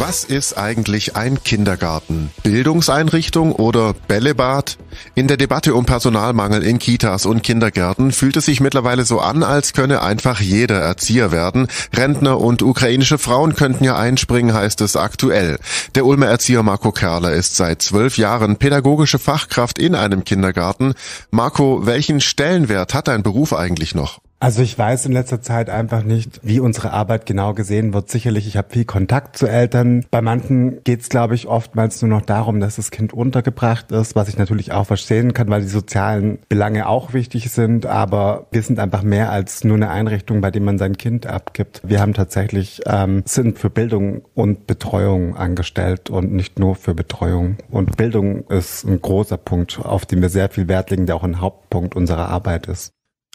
Was ist eigentlich ein Kindergarten? Bildungseinrichtung oder Bällebad? In der Debatte um Personalmangel in Kitas und Kindergärten fühlt es sich mittlerweile so an, als könne einfach jeder Erzieher werden. Rentner und ukrainische Frauen könnten ja einspringen, heißt es aktuell. Der Ulmer Erzieher Marco Kerler ist seit zwölf Jahren pädagogische Fachkraft in einem Kindergarten. Marco, welchen Stellenwert hat dein Beruf eigentlich noch? Also ich weiß in letzter Zeit einfach nicht, wie unsere Arbeit genau gesehen wird. Sicherlich, ich habe viel Kontakt zu Eltern. Bei manchen geht es, glaube ich, oftmals nur noch darum, dass das Kind untergebracht ist, was ich natürlich auch verstehen kann, weil die sozialen Belange auch wichtig sind. Aber wir sind einfach mehr als nur eine Einrichtung, bei der man sein Kind abgibt. Wir haben tatsächlich, ähm, sind für Bildung und Betreuung angestellt und nicht nur für Betreuung. Und Bildung ist ein großer Punkt, auf den wir sehr viel Wert legen, der auch ein Hauptpunkt unserer Arbeit ist.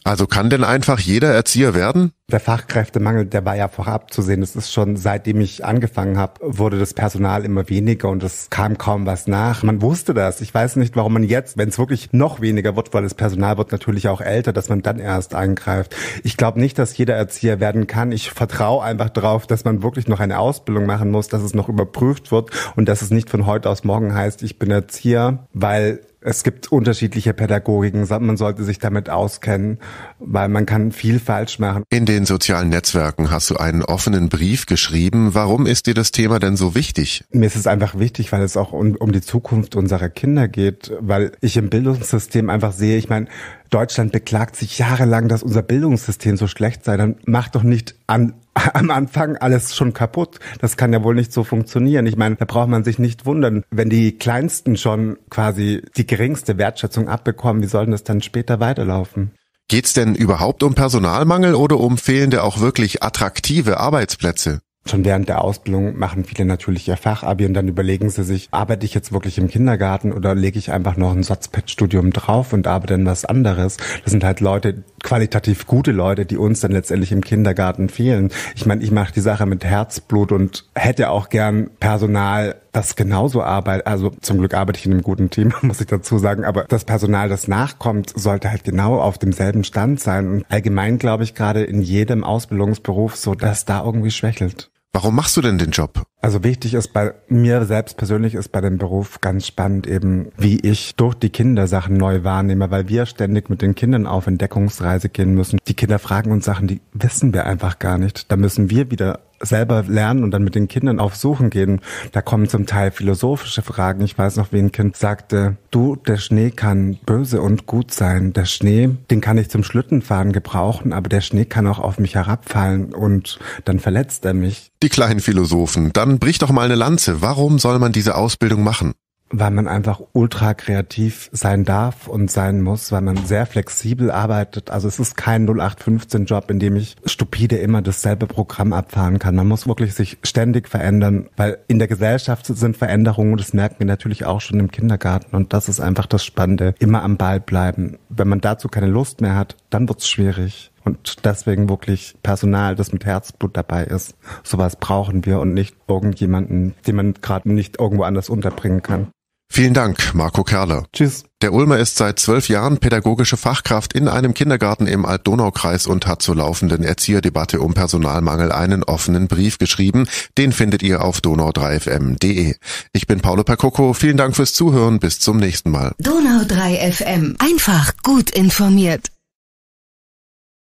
Also kann denn einfach jeder Erzieher werden? Der Fachkräftemangel, der war ja vorab zu sehen. Das ist schon, seitdem ich angefangen habe, wurde das Personal immer weniger und es kam kaum was nach. Man wusste das. Ich weiß nicht, warum man jetzt, wenn es wirklich noch weniger wird, weil das Personal wird natürlich auch älter, dass man dann erst eingreift. Ich glaube nicht, dass jeder Erzieher werden kann. Ich vertraue einfach darauf, dass man wirklich noch eine Ausbildung machen muss, dass es noch überprüft wird und dass es nicht von heute aus morgen heißt, ich bin Erzieher, weil es gibt unterschiedliche Pädagogiken. Man sollte sich damit auskennen, weil man kann viel falsch machen. In den sozialen Netzwerken hast du einen offenen Brief geschrieben. Warum ist dir das Thema denn so wichtig? Mir ist es einfach wichtig, weil es auch um, um die Zukunft unserer Kinder geht, weil ich im Bildungssystem einfach sehe, ich meine, Deutschland beklagt sich jahrelang, dass unser Bildungssystem so schlecht sei. Dann macht doch nicht an, am Anfang alles schon kaputt. Das kann ja wohl nicht so funktionieren. Ich meine, da braucht man sich nicht wundern. Wenn die Kleinsten schon quasi die geringste Wertschätzung abbekommen, wie soll denn das dann später weiterlaufen? Geht's denn überhaupt um Personalmangel oder um fehlende auch wirklich attraktive Arbeitsplätze? Schon während der Ausbildung machen viele natürlich ihr Fachabi und dann überlegen sie sich, arbeite ich jetzt wirklich im Kindergarten oder lege ich einfach noch ein Satzpad-Studium drauf und arbeite dann was anderes? Das sind halt Leute, qualitativ gute Leute, die uns dann letztendlich im Kindergarten fehlen. Ich meine, ich mache die Sache mit Herzblut und hätte auch gern Personal das genauso arbeitet. Also zum Glück arbeite ich in einem guten Team, muss ich dazu sagen. Aber das Personal, das nachkommt, sollte halt genau auf demselben Stand sein. Und allgemein glaube ich gerade in jedem Ausbildungsberuf so, dass da irgendwie schwächelt. Warum machst du denn den Job? Also wichtig ist bei mir selbst persönlich ist bei dem Beruf ganz spannend eben, wie ich durch die Kinder Sachen neu wahrnehme, weil wir ständig mit den Kindern auf Entdeckungsreise gehen müssen. Die Kinder fragen uns Sachen, die wissen wir einfach gar nicht. Da müssen wir wieder selber lernen und dann mit den Kindern auf Suchen gehen. Da kommen zum Teil philosophische Fragen. Ich weiß noch, wie ein Kind sagte, du, der Schnee kann böse und gut sein. Der Schnee, den kann ich zum Schlittenfahren gebrauchen, aber der Schnee kann auch auf mich herabfallen und dann verletzt er mich. Die kleinen Philosophen, dann brich doch mal eine Lanze. Warum soll man diese Ausbildung machen? weil man einfach ultra kreativ sein darf und sein muss, weil man sehr flexibel arbeitet. Also es ist kein 0815-Job, in dem ich stupide immer dasselbe Programm abfahren kann. Man muss wirklich sich ständig verändern, weil in der Gesellschaft sind Veränderungen das merken wir natürlich auch schon im Kindergarten. Und das ist einfach das Spannende, immer am Ball bleiben. Wenn man dazu keine Lust mehr hat, dann wird's schwierig und deswegen wirklich Personal, das mit Herzblut dabei ist. Sowas brauchen wir und nicht irgendjemanden, den man gerade nicht irgendwo anders unterbringen kann. Vielen Dank, Marco Kerle. Tschüss. Der Ulmer ist seit zwölf Jahren pädagogische Fachkraft in einem Kindergarten im alb donau und hat zur laufenden Erzieherdebatte um Personalmangel einen offenen Brief geschrieben. Den findet ihr auf donau3fm.de. Ich bin Paolo Percoco. Vielen Dank fürs Zuhören. Bis zum nächsten Mal. Donau3fm. Einfach gut informiert.